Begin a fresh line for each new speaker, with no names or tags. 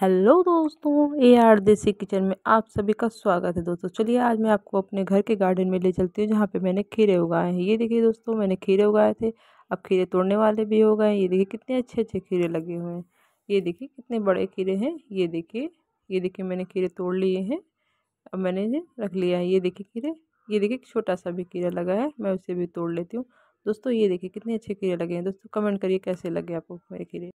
hello दोस्तों A R देसी kitchen में आप सभी का स्वागत है दोस्तों चलिए आज मैं आपको अपने घर के गार्डन में ले चलती हूँ जहाँ पे मैंने खीरे उगाए हैं ये देखिए दोस्तों मैंने खीरे उगाए थे अब खीरे तोड़ने वाले भी हो गए ये देखिए कितने अच्छे अच्छे खीरे लगे हुए हैं ये देखिए कितने बड़े खीरे हैं ये देखिए ये देखिए मैंने खीरे तोड़ लिए हैं अब मैंने इन्हें रख लिया है ये देखिए खीरे ये देखिए छोटा सा भी खीरा लगा है मैं उसे भी तोड़ लेती हूँ दोस्तों ये देखिए कितने अच्छे खीरे लगे हैं दोस्तों कमेंट करिए कैसे लगे आपको मेरे खीरे